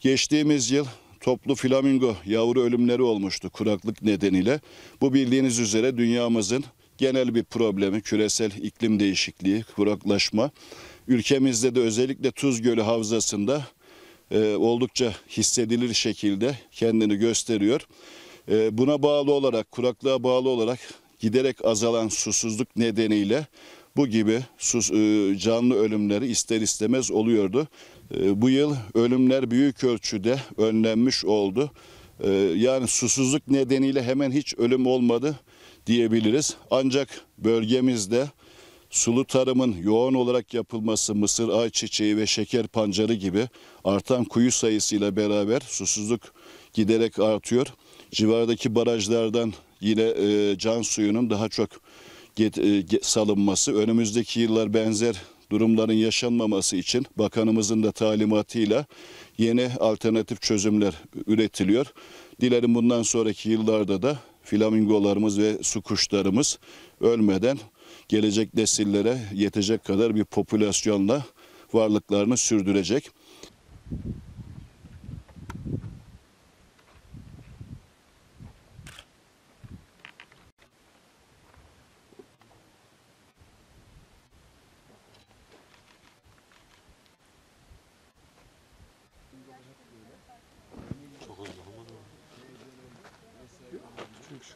Geçtiğimiz yıl toplu flamingo yavru ölümleri olmuştu kuraklık nedeniyle. Bu bildiğiniz üzere dünyamızın genel bir problemi küresel iklim değişikliği, kuraklaşma. Ülkemizde de özellikle Tuz Gölü havzasında e, oldukça hissedilir şekilde kendini gösteriyor. E, buna bağlı olarak, kuraklığa bağlı olarak giderek azalan susuzluk nedeniyle bu gibi sus, e, canlı ölümleri ister istemez oluyordu. Ee, bu yıl ölümler büyük ölçüde önlenmiş oldu. Ee, yani susuzluk nedeniyle hemen hiç ölüm olmadı diyebiliriz. Ancak bölgemizde sulu tarımın yoğun olarak yapılması mısır ayçiçeği ve şeker pancarı gibi artan kuyu sayısıyla beraber susuzluk giderek artıyor. Civardaki barajlardan yine e, can suyunun daha çok e, salınması önümüzdeki yıllar benzer durumların yaşanmaması için bakanımızın da talimatıyla yeni alternatif çözümler üretiliyor. Dilerim bundan sonraki yıllarda da flamingolarımız ve su kuşlarımız ölmeden gelecek nesillere yetecek kadar bir popülasyonla varlıklarını sürdürecek.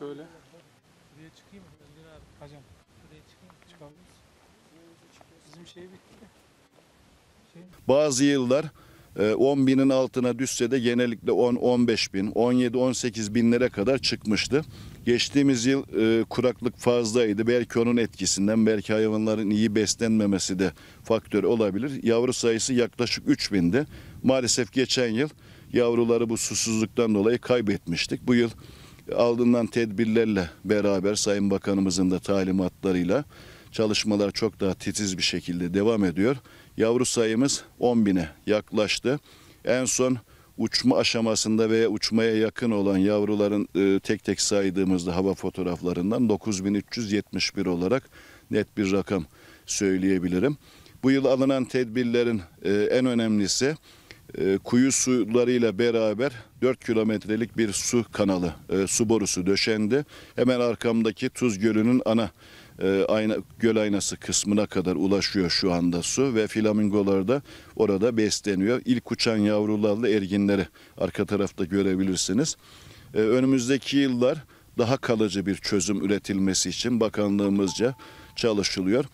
Şöyle. Buraya çıkayım mı Özgür abi? Hocam. Buraya çıkayım mı? Çıkalım. Bizim şey bitti şey mi? Şey... Bazı yıllar 10 e, binin altına düşse de genellikle 10-15 bin, 17-18 binlere kadar çıkmıştı. Geçtiğimiz yıl e, kuraklık fazlaydı. Belki onun etkisinden, belki hayvanların iyi beslenmemesi de faktör olabilir. Yavru sayısı yaklaşık 3 bindi. Maalesef geçen yıl yavruları bu susuzluktan dolayı kaybetmiştik. Bu yıl aldığından tedbirlerle beraber Sayın Bakanımızın da talimatlarıyla çalışmalar çok daha titiz bir şekilde devam ediyor. Yavru sayımız 10 bine yaklaştı. En son uçma aşamasında veya uçmaya yakın olan yavruların e, tek tek saydığımızda hava fotoğraflarından 9371 olarak net bir rakam söyleyebilirim. Bu yıl alınan tedbirlerin e, en önemlisi ee, kuyu sularıyla beraber 4 kilometrelik bir su kanalı, e, su borusu döşendi. Hemen arkamdaki Tuz Gölü'nün ana e, ayna, göl aynası kısmına kadar ulaşıyor şu anda su ve flamingolar da orada besleniyor. İlk uçan yavrularla erginleri arka tarafta görebilirsiniz. E, önümüzdeki yıllar daha kalıcı bir çözüm üretilmesi için bakanlığımızca çalışılıyor.